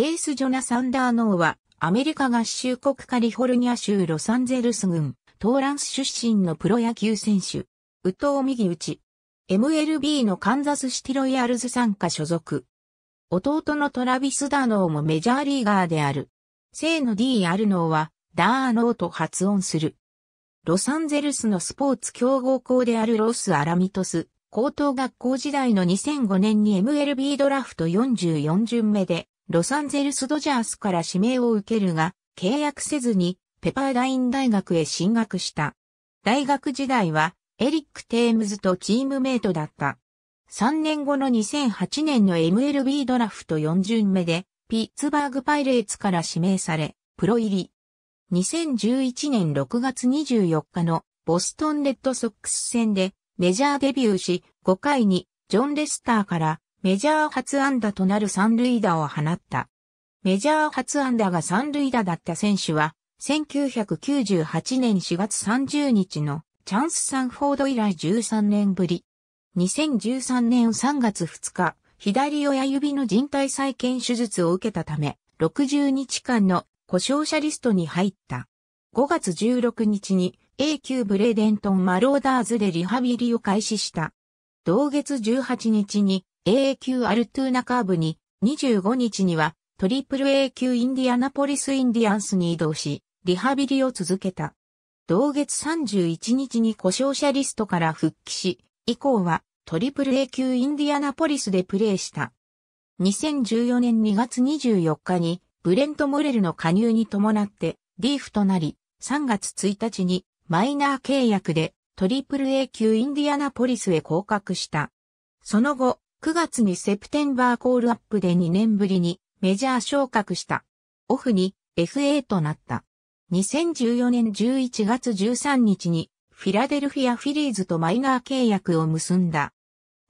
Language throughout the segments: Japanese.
チェイス・ジョナサン・ダーノーは、アメリカ合衆国カリフォルニア州ロサンゼルス郡、トーランス出身のプロ野球選手、宇藤右打ち。MLB のカンザスシティロイヤルズ参加所属。弟のトラビス・ダーノーもメジャーリーガーである。生の D・ アルノーは、ダーノーと発音する。ロサンゼルスのスポーツ強豪校であるロス・アラミトス、高等学校時代の2005年に MLB ドラフト44巡目でロサンゼルスドジャースから指名を受けるが、契約せずにペパーダイン大学へ進学した。大学時代はエリック・テームズとチームメイトだった。3年後の2008年の MLB ドラフト4巡目で、ピッツバーグパイレーツから指名され、プロ入り。2011年6月24日のボストンレッドソックス戦でメジャーデビューし、5回にジョン・レスターからメジャー初安打となる三塁打を放った。メジャー初安打が三塁打だった選手は、1998年4月30日のチャンスサンフォード以来13年ぶり。2013年3月2日、左親指の人体再建手術を受けたため、60日間の故障者リストに入った。5月16日に A 級ブレーデントンマローダーズでリハビリを開始した。同月18日に AA 級アルトゥーナカーブに25日にはトリプル A 級インディアナポリスインディアンスに移動し、リハビリを続けた。同月31日に故障者リストから復帰し、以降はトリプル A 級インディアナポリスでプレーした。2014年2月24日にブレント・モレルの加入に伴ってリーフとなり、3月1日にマイナー契約でトリプル A 級インディアナポリスへ降格した。その後、9月にセプテンバーコールアップで2年ぶりにメジャー昇格した。オフに FA となった。2014年11月13日にフィラデルフィアフィリーズとマイナー契約を結んだ。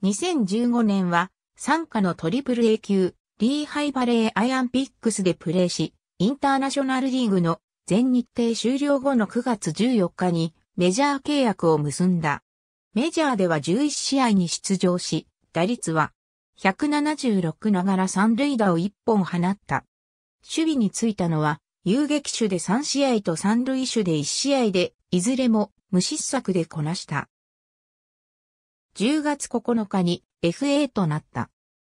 2015年は参加のトリプル A 級リーハイバレーアイアンピックスでプレーし、インターナショナルリーグの全日程終了後の9月14日にメジャー契約を結んだ。メジャーでは11試合に出場し、打率は、176ながら三塁打を1本放った。守備についたのは、遊撃手で3試合と三塁手で1試合で、いずれも無失策でこなした。10月9日に FA となった。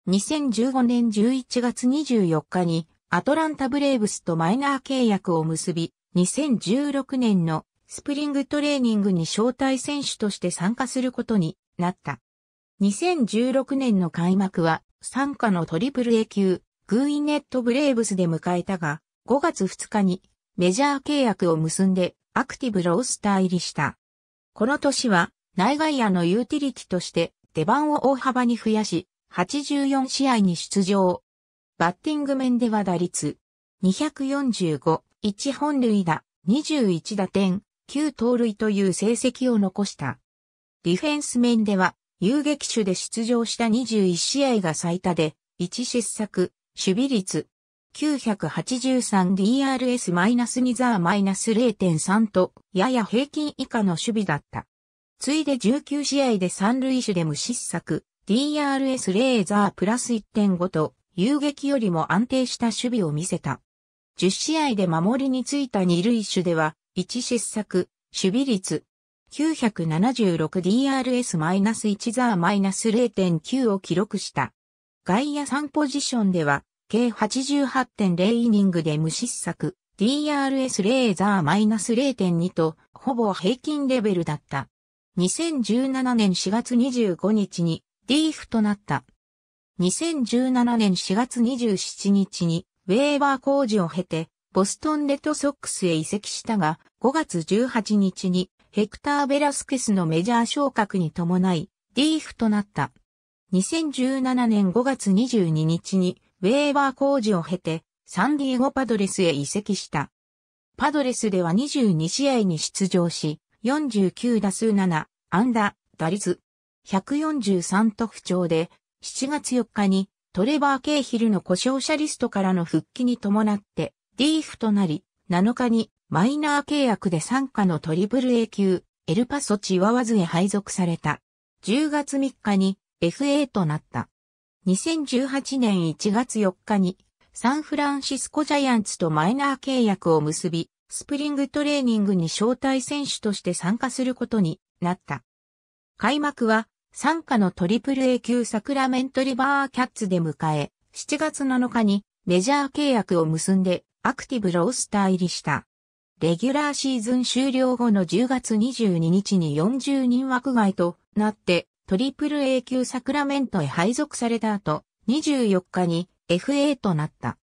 2015年11月24日にアトランタブレーブスとマイナー契約を結び、2016年のスプリングトレーニングに招待選手として参加することになった。2016年の開幕は、参加のトリプル A 級、グーイネットブレーブスで迎えたが、5月2日にメジャー契約を結んでアクティブロースター入りした。この年は内外野のユーティリティとして出番を大幅に増やし、84試合に出場。バッティング面では打率245、1本塁打、21打点、9盗塁という成績を残した。ディフェンス面では遊撃手で出場した21試合が最多で、1失策、守備率、983DRS-2 ザー -0.3 と、やや平均以下の守備だった。ついで19試合で三塁手で無失策、DRS0 ザープラス1.5と、遊撃よりも安定した守備を見せた。10試合で守りについた二塁手では、1失策、守備率、976DRS-1 ザー -0.9 を記録した。外野3ポジションでは、計88.0イニングで無失策、DRS0 ザー -0.2 と、ほぼ平均レベルだった。2017年4月25日に、ィーフとなった。2017年4月27日に、ウェーバー工事を経て、ボストンレッドソックスへ移籍したが、5月18日にヘクター・ベラスケスのメジャー昇格に伴い、リーフとなった。2017年5月22日に、ウェーバー工事を経て、サンディエゴパドレスへ移籍した。パドレスでは22試合に出場し、49打数7、ダー打率、143と不調で、7月4日にトレバー・ケイヒルの故障者リストからの復帰に伴って、リーフとなり、7日にマイナー契約で参加のトリプル A 級、エルパソチワワズへ配属された。10月3日に FA となった。2018年1月4日にサンフランシスコジャイアンツとマイナー契約を結び、スプリングトレーニングに招待選手として参加することになった。開幕は参加のトリプル A 級サクラメントリバーキャッツで迎え、7月7日にメジャー契約を結んでアクティブロースター入りした。レギュラーシーズン終了後の10月22日に40人枠外となって、トリプル A 級サクラメントへ配属された後、24日に FA となった。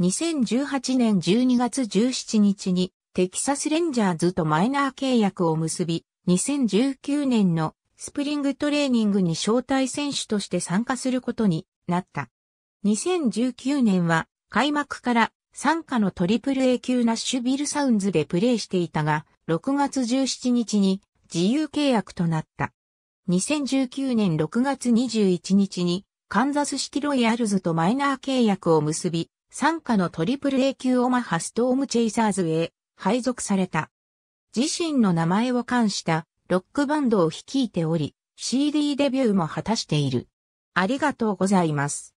2018年12月17日にテキサスレンジャーズとマイナー契約を結び、2019年のスプリングトレーニングに招待選手として参加することになった。2019年は開幕から参加の AAA 級ナッシュビルサウンズでプレーしていたが、6月17日に自由契約となった。2019年6月21日にカンザスシティロイヤルズとマイナー契約を結び、参加の AAA 級オマハストームチェイサーズへ配属された。自身の名前を冠したロックバンドを率いており、CD デビューも果たしている。ありがとうございます。